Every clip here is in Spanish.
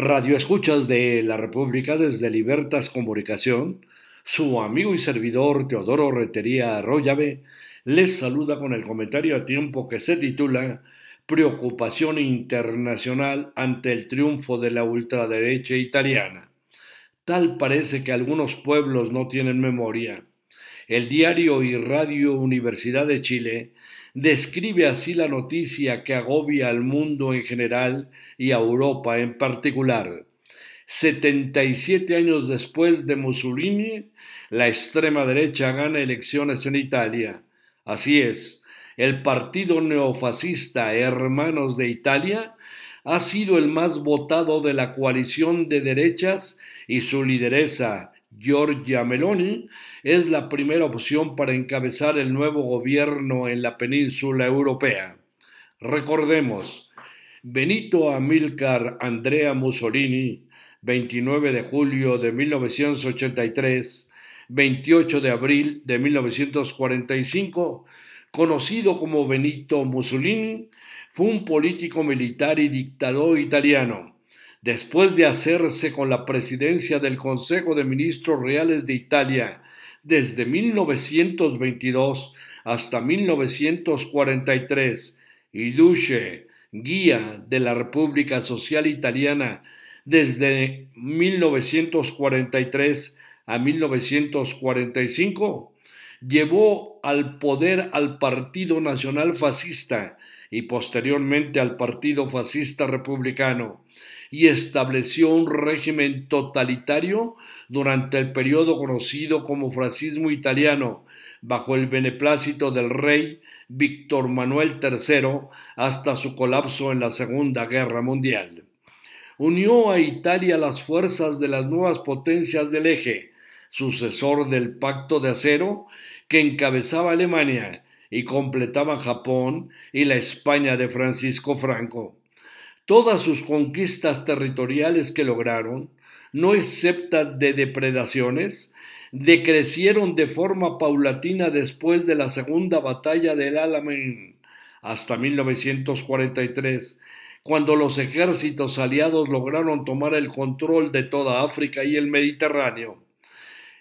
radioescuchas de la República desde Libertas Comunicación, su amigo y servidor Teodoro Retería Arroyave les saluda con el comentario a tiempo que se titula Preocupación internacional ante el triunfo de la ultraderecha italiana. Tal parece que algunos pueblos no tienen memoria el diario y radio Universidad de Chile describe así la noticia que agobia al mundo en general y a Europa en particular. 77 años después de Mussolini, la extrema derecha gana elecciones en Italia. Así es, el partido neofascista Hermanos de Italia ha sido el más votado de la coalición de derechas y su lideresa, Giorgia Meloni es la primera opción para encabezar el nuevo gobierno en la península europea. Recordemos, Benito Amilcar Andrea Mussolini, 29 de julio de 1983, 28 de abril de 1945, conocido como Benito Mussolini, fue un político militar y dictador italiano después de hacerse con la presidencia del Consejo de Ministros Reales de Italia desde 1922 hasta 1943 y Duce, guía de la República Social Italiana desde 1943 a 1945, llevó al poder al Partido Nacional Fascista y posteriormente al Partido Fascista Republicano, y estableció un régimen totalitario durante el periodo conocido como fascismo italiano, bajo el beneplácito del rey Víctor Manuel III hasta su colapso en la Segunda Guerra Mundial. Unió a Italia las fuerzas de las nuevas potencias del eje, sucesor del Pacto de Acero, que encabezaba Alemania y completaba Japón y la España de Francisco Franco. Todas sus conquistas territoriales que lograron, no excepta de depredaciones, decrecieron de forma paulatina después de la segunda batalla del Alamein hasta 1943, cuando los ejércitos aliados lograron tomar el control de toda África y el Mediterráneo.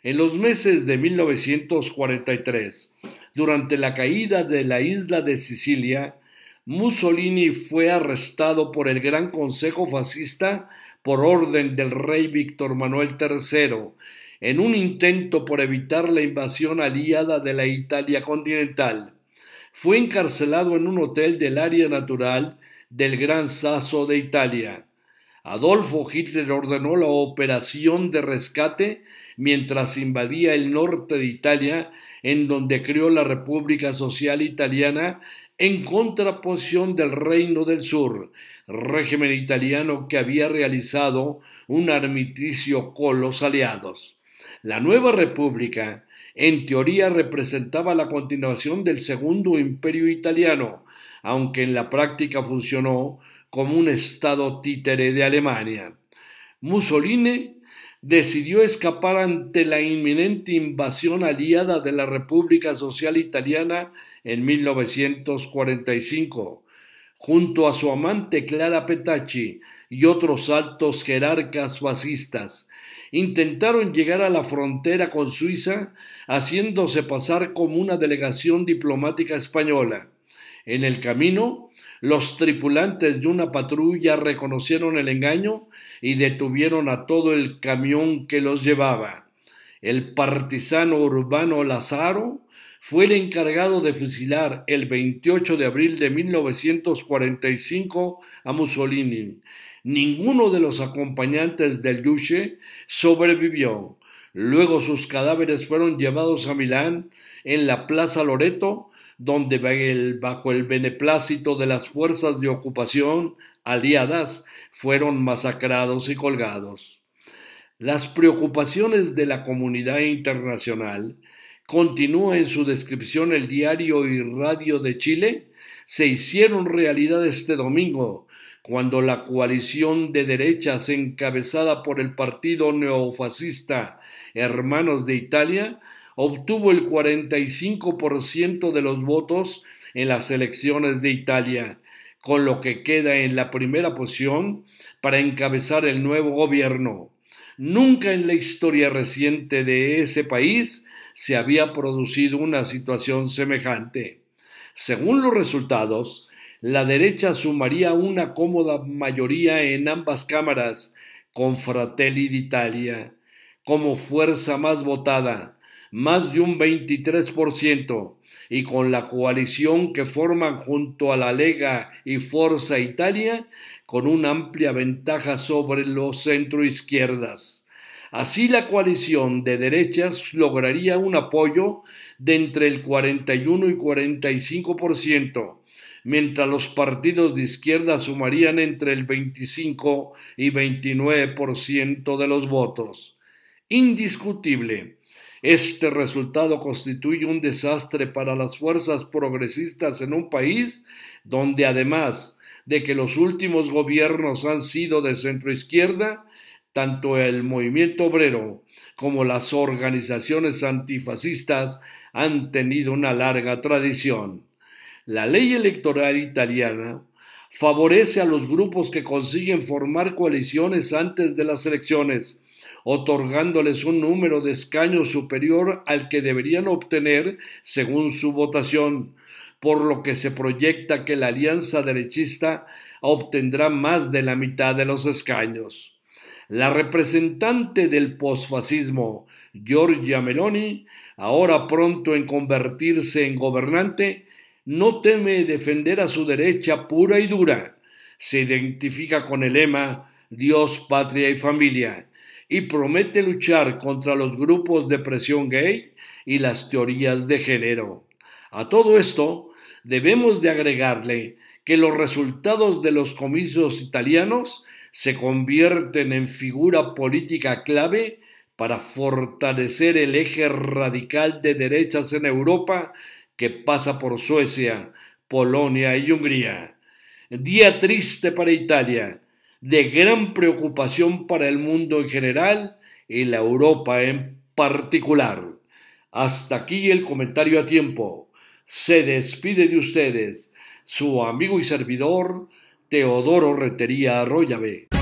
En los meses de 1943, durante la caída de la isla de Sicilia, Mussolini fue arrestado por el Gran Consejo Fascista por orden del rey Víctor Manuel III, en un intento por evitar la invasión aliada de la Italia continental. Fue encarcelado en un hotel del área natural del Gran Sasso de Italia. Adolfo Hitler ordenó la operación de rescate mientras invadía el norte de Italia, en donde creó la República Social Italiana en contraposición del Reino del Sur, régimen italiano que había realizado un armisticio con los aliados. La nueva república, en teoría, representaba la continuación del Segundo Imperio Italiano, aunque en la práctica funcionó como un estado títere de Alemania. Mussolini decidió escapar ante la inminente invasión aliada de la República Social Italiana en 1945. Junto a su amante Clara Petacci y otros altos jerarcas fascistas, intentaron llegar a la frontera con Suiza haciéndose pasar como una delegación diplomática española. En el camino, los tripulantes de una patrulla reconocieron el engaño y detuvieron a todo el camión que los llevaba. El partisano urbano Lazaro fue el encargado de fusilar el 28 de abril de 1945 a Mussolini. Ninguno de los acompañantes del yuche sobrevivió. Luego sus cadáveres fueron llevados a Milán en la Plaza Loreto donde bajo el beneplácito de las fuerzas de ocupación aliadas fueron masacrados y colgados. Las preocupaciones de la comunidad internacional continúa en su descripción el diario y radio de Chile, se hicieron realidad este domingo, cuando la coalición de derechas encabezada por el partido neofascista Hermanos de Italia obtuvo el 45% de los votos en las elecciones de Italia, con lo que queda en la primera posición para encabezar el nuevo gobierno. Nunca en la historia reciente de ese país se había producido una situación semejante. Según los resultados, la derecha sumaría una cómoda mayoría en ambas cámaras con Fratelli d'Italia como fuerza más votada, más de un 23%, y con la coalición que forman junto a la Lega y Forza Italia, con una amplia ventaja sobre los centroizquierdas. Así la coalición de derechas lograría un apoyo de entre el 41 y 45%, mientras los partidos de izquierda sumarían entre el 25 y 29% de los votos. Indiscutible este resultado constituye un desastre para las fuerzas progresistas en un país donde además de que los últimos gobiernos han sido de centroizquierda, tanto el movimiento obrero como las organizaciones antifascistas han tenido una larga tradición. La ley electoral italiana favorece a los grupos que consiguen formar coaliciones antes de las elecciones otorgándoles un número de escaños superior al que deberían obtener según su votación, por lo que se proyecta que la alianza derechista obtendrá más de la mitad de los escaños. La representante del posfascismo, Giorgia Meloni, ahora pronto en convertirse en gobernante, no teme defender a su derecha pura y dura. Se identifica con el lema Dios, patria y familia y promete luchar contra los grupos de presión gay y las teorías de género. A todo esto debemos de agregarle que los resultados de los comicios italianos se convierten en figura política clave para fortalecer el eje radical de derechas en Europa que pasa por Suecia, Polonia y Hungría. Día triste para Italia, de gran preocupación para el mundo en general y la Europa en particular. Hasta aquí el comentario a tiempo. Se despide de ustedes su amigo y servidor Teodoro Retería Arroyave.